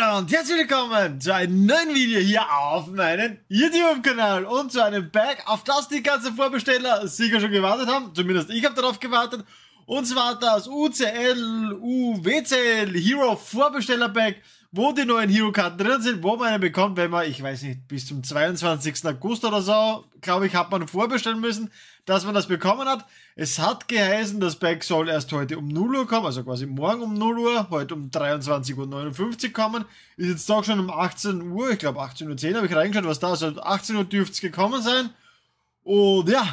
Hallo und herzlich willkommen zu einem neuen Video hier auf meinem YouTube-Kanal und zu einem Bag, auf das die ganzen Vorbesteller sicher schon gewartet haben. Zumindest ich habe darauf gewartet und zwar das UCL UWCL Hero vorbesteller Vorbestellerpack, wo die neuen Hero-Karten drin sind, wo man eine bekommt, wenn man, ich weiß nicht, bis zum 22. August oder so, glaube ich, hat man vorbestellen müssen, dass man das bekommen hat. Es hat geheißen, das Pack soll erst heute um 0 Uhr kommen, also quasi morgen um 0 Uhr, heute um 23.59 Uhr kommen. Ist jetzt doch schon um 18 Uhr, ich glaube 18.10 Uhr habe ich reingeschaut, was da ist. Also 18 Uhr dürfte es gekommen sein. Und ja,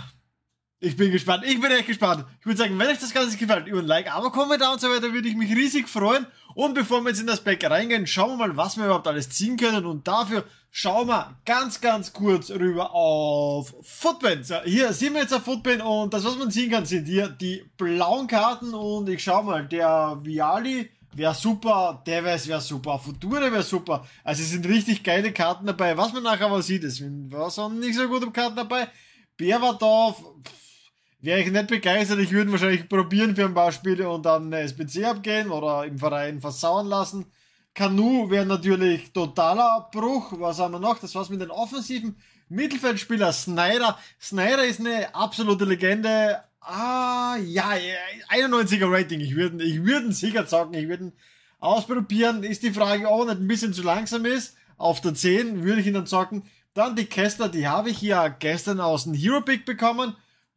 ich bin gespannt. Ich bin echt gespannt. Ich würde sagen, wenn euch das Ganze gefällt, über ein Like, aber Kommentar und so weiter würde ich mich riesig freuen. Und bevor wir jetzt in das Pack reingehen, schauen wir mal, was wir überhaupt alles ziehen können. Und dafür schauen wir ganz, ganz kurz rüber auf Footband. So, hier sind wir jetzt auf Footband und das, was man ziehen kann, sind hier die blauen Karten. Und ich schau mal, der Viali wäre super, Deves wäre super, Future wäre super. Also es sind richtig geile Karten dabei. Was man nachher aber sieht, es sind nicht so gute Karten dabei. Berwatov, pff, Wäre ich nicht begeistert, ich würde wahrscheinlich probieren für ein paar Spiele und dann eine SPC abgehen oder im Verein versauen lassen. Kanu wäre natürlich totaler Abbruch. Was haben wir noch? Das war's mit den offensiven Mittelfeldspieler Snyder. Snyder ist eine absolute Legende. Ah, ja, 91er äh, Rating. Ich würde ich würd ihn sicher zocken. Ich würde ihn ausprobieren. Ist die Frage, ob er nicht ein bisschen zu langsam ist. Auf der 10 würde ich ihn dann zocken. Dann die Kessler, die habe ich ja gestern aus dem Hero Pick bekommen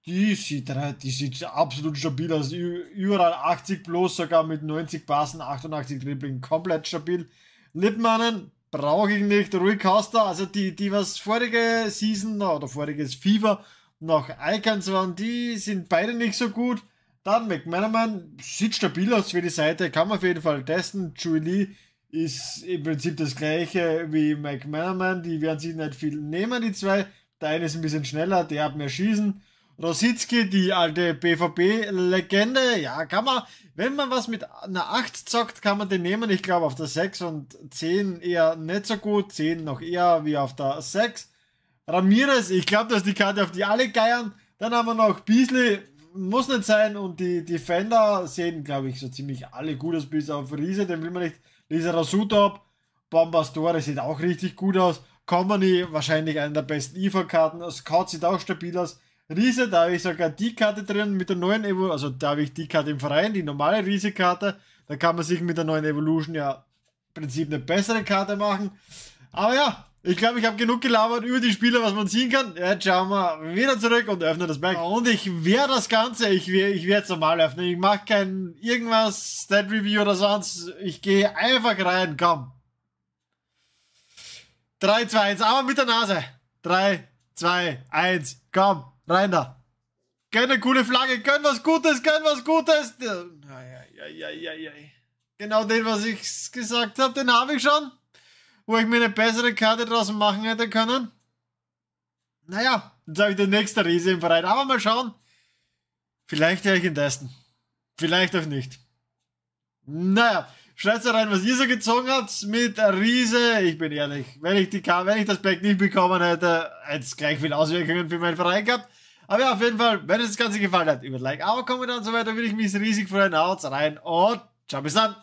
die sieht, die sieht absolut stabil aus. Also, Überall 80 plus, sogar mit 90 Passen, 88 Dribbling, komplett stabil. Lippmannen brauche ich nicht. Rui Costa, also die, die was vorige Season oder voriges FIFA noch Icons waren, die sind beide nicht so gut. Dann McManaman sieht stabil aus für die Seite, kann man auf jeden Fall testen. Julie ist im Prinzip das gleiche wie McManaman, die werden sich nicht viel nehmen, die zwei. Der eine ist ein bisschen schneller, der hat mehr Schießen. Rositzky, die alte BVB-Legende. Ja, kann man, wenn man was mit einer 8 zockt, kann man den nehmen. Ich glaube auf der 6 und 10 eher nicht so gut. 10 noch eher wie auf der 6. Ramirez, ich glaube, das ist die Karte, auf die alle geiern. Dann haben wir noch Beasley, muss nicht sein. Und die Defender sehen, glaube ich, so ziemlich alle gut aus, bis auf Riese, den will man nicht. Lisa Rasutop, Bombastore sieht auch richtig gut aus. Company, wahrscheinlich einer der besten IFA-Karten. Scout sieht auch stabil aus. Riese, da habe ich sogar die Karte drin mit der neuen Evolution, also da habe ich die Karte im Verein, die normale Riese-Karte. Da kann man sich mit der neuen Evolution ja im Prinzip eine bessere Karte machen. Aber ja, ich glaube, ich habe genug gelabert über die Spieler, was man ziehen kann. Jetzt schauen wir wieder zurück und öffnen das Back. Und ich werde das Ganze, ich, wehr, ich werde es normal öffnen. Ich mache kein irgendwas, Stat Review oder sonst. Ich gehe einfach rein, komm. 3, 2, 1, aber mit der Nase. 3, 2, 1, komm. Rein da. gönn eine coole Flagge, gönn was Gutes, gönn was Gutes. Ja, ja, ja, genau den, was ich gesagt habe, den habe ich schon. Wo ich mir eine bessere Karte draußen machen hätte können. Naja, jetzt habe ich den nächsten Riese im Verein. Aber mal schauen. Vielleicht höre ich ihn testen. Vielleicht auch nicht. Naja, Schreibt da rein, was ihr so gezogen habt mit Riese. Ich bin ehrlich, wenn ich, die, wenn ich das Pack nicht bekommen hätte, hätte es gleich viel Auswirkungen für meinen Verein gehabt. Aber ja, auf jeden Fall, wenn euch das Ganze gefallen hat, über Like, Abo, Kommentar und so weiter, würde ich mich riesig freuen. Haut's rein und ciao bis dann.